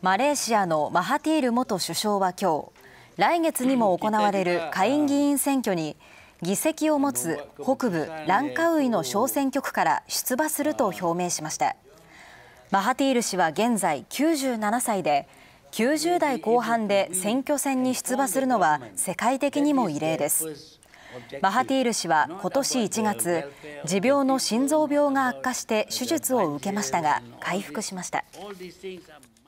マレーシアのマハティール元首相は今日来月にも行われる下院議員選挙に議席を持つ北部ランカウイの小選挙区から出馬すると表明しましたマハティール氏は現在97歳で90代後半で選挙戦に出馬するのは世界的にも異例ですマハティール氏は今年1月持病の心臓病が悪化して手術を受けましたが回復しました